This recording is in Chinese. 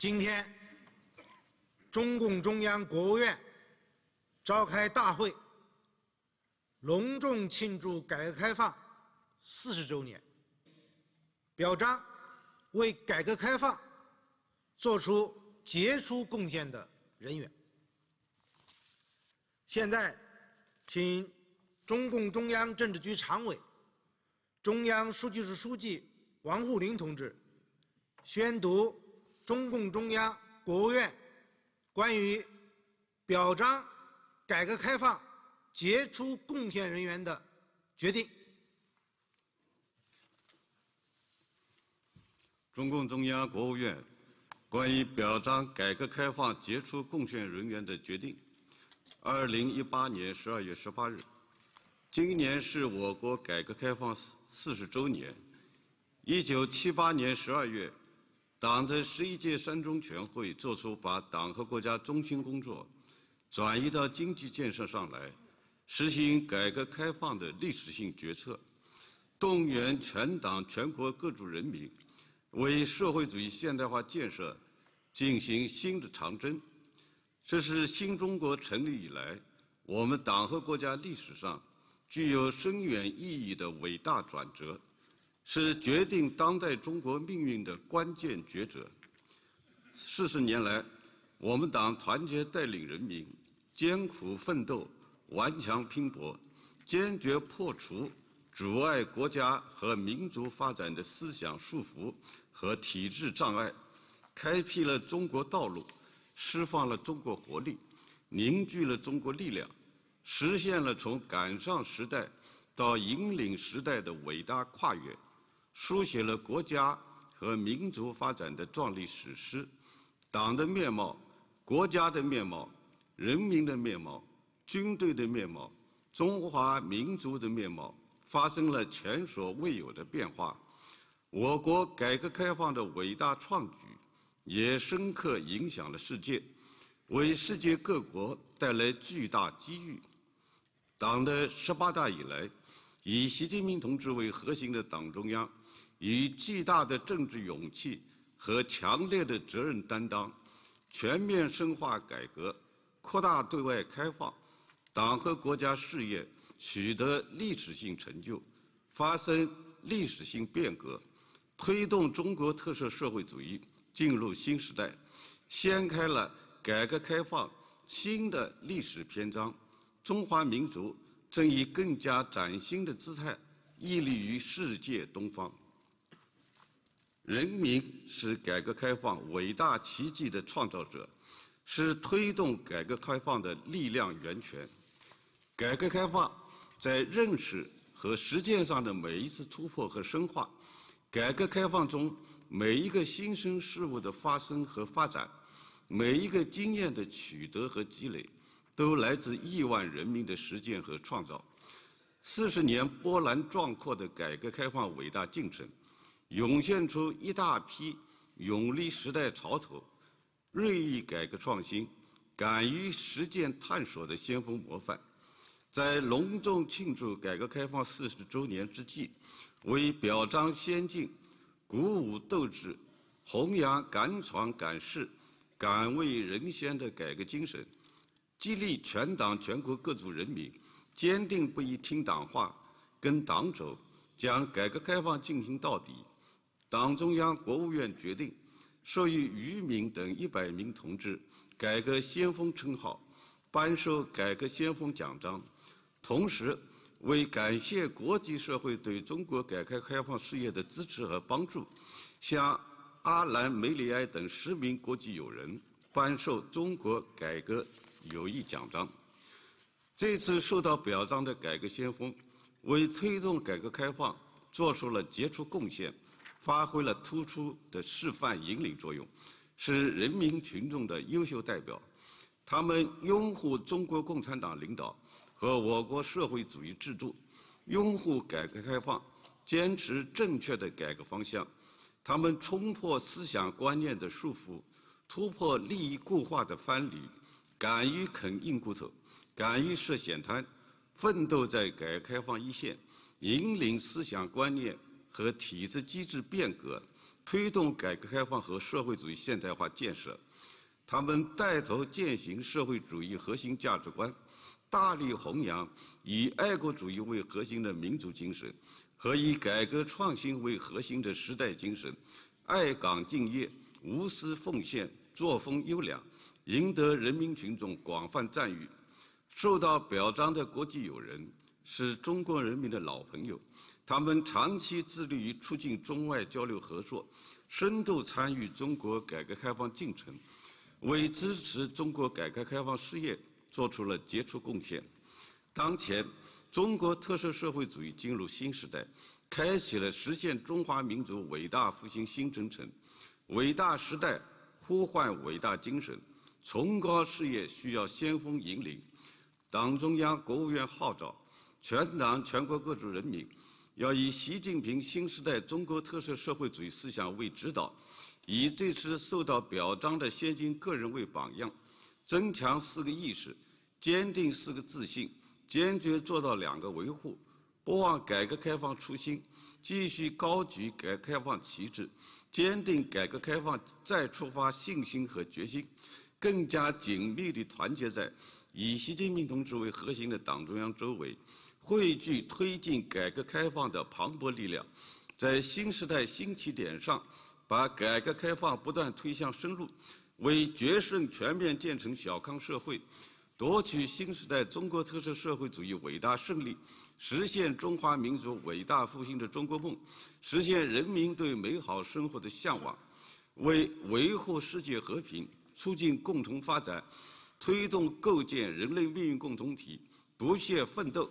今天，中共中央、国务院召开大会，隆重庆祝改革开放四十周年，表彰为改革开放做出杰出贡献的人员。现在，请中共中央政治局常委、中央书记处书记王沪宁同志宣读。中共中央、国务院关于表彰改革开放杰出贡献人员的决定。中共中央、国务院关于表彰改革开放杰出贡献人员的决定，二零一八年十二月十八日。今年是我国改革开放四四十周年。一九七八年十二月。党的十一届三中全会作出把党和国家中心工作转移到经济建设上来，实行改革开放的历史性决策，动员全党全国各族人民为社会主义现代化建设进行新的长征，这是新中国成立以来我们党和国家历史上具有深远意义的伟大转折。是决定当代中国命运的关键抉择。四十年来，我们党团结带领人民，艰苦奋斗，顽强拼搏，坚决破除阻碍国家和民族发展的思想束缚和体制障碍，开辟了中国道路，释放了中国活力，凝聚了中国力量，实现了从赶上时代到引领时代的伟大跨越。书写了国家和民族发展的壮丽史诗，党的面貌、国家的面貌、人民的面貌、军队的面貌、中华民族的面貌发生了前所未有的变化。我国改革开放的伟大创举，也深刻影响了世界，为世界各国带来巨大机遇。党的十八大以来，以习近平同志为核心的党中央。以巨大的政治勇气和强烈的责任担当，全面深化改革，扩大对外开放，党和国家事业取得历史性成就，发生历史性变革，推动中国特色社会主义进入新时代，掀开了改革开放新的历史篇章。中华民族正以更加崭新的姿态屹立于世界东方。人民是改革开放伟大奇迹的创造者，是推动改革开放的力量源泉。改革开放在认识和实践上的每一次突破和深化，改革开放中每一个新生事物的发生和发展，每一个经验的取得和积累，都来自亿万人民的实践和创造。四十年波澜壮阔的改革开放伟大进程。涌现出一大批勇立时代潮头、锐意改革创新、敢于实践探索的先锋模范。在隆重庆祝改革开放四十周年之际，为表彰先进、鼓舞斗志、弘扬敢闯敢试、敢为人先的改革精神，激励全党全国各族人民坚定不移听党话、跟党走，将改革开放进行到底。党中央、国务院决定授予于敏等一百名同志“改革先锋”称号，颁授“改革先锋”奖章；同时，为感谢国际社会对中国改革开放事业的支持和帮助，向阿兰·梅里埃等十名国际友人颁授“中国改革友谊奖章”。这次受到表彰的改革先锋，为推动改革开放做出了杰出贡献。发挥了突出的示范引领作用，是人民群众的优秀代表。他们拥护中国共产党领导和我国社会主义制度，拥护改革开放，坚持正确的改革方向。他们冲破思想观念的束缚，突破利益固化的藩篱，敢于啃硬骨头，敢于涉险滩，奋斗在改革开放一线，引领思想观念。和体制机制变革，推动改革开放和社会主义现代化建设。他们带头践行社会主义核心价值观，大力弘扬以爱国主义为核心的民族精神和以改革创新为核心的时代精神，爱岗敬业、无私奉献、作风优良，赢得人民群众广泛赞誉，受到表彰的国际友人是中国人民的老朋友。他们长期致力于促进中外交流合作，深度参与中国改革开放进程，为支持中国改革开放事业做出了杰出贡献。当前，中国特色社会主义进入新时代，开启了实现中华民族伟大复兴新征程。伟大时代呼唤伟大精神，崇高事业需要先锋引领。党中央、国务院号召全党全国各族人民。要以习近平新时代中国特色社会主义思想为指导，以这次受到表彰的先进个人为榜样，增强四个意识，坚定四个自信，坚决做到两个维护，不忘改革开放初心，继续高举改革开放旗帜，坚定改革开放再出发信心和决心，更加紧密地团结在。以习近平同志为核心的党中央周围，汇聚推进改革开放的磅礴力量，在新时代新起点上，把改革开放不断推向深入，为决胜全面建成小康社会，夺取新时代中国特色社会主义伟大胜利，实现中华民族伟大复兴的中国梦，实现人民对美好生活的向往，为维护世界和平，促进共同发展。推动构建人类命运共同体，不懈奋斗。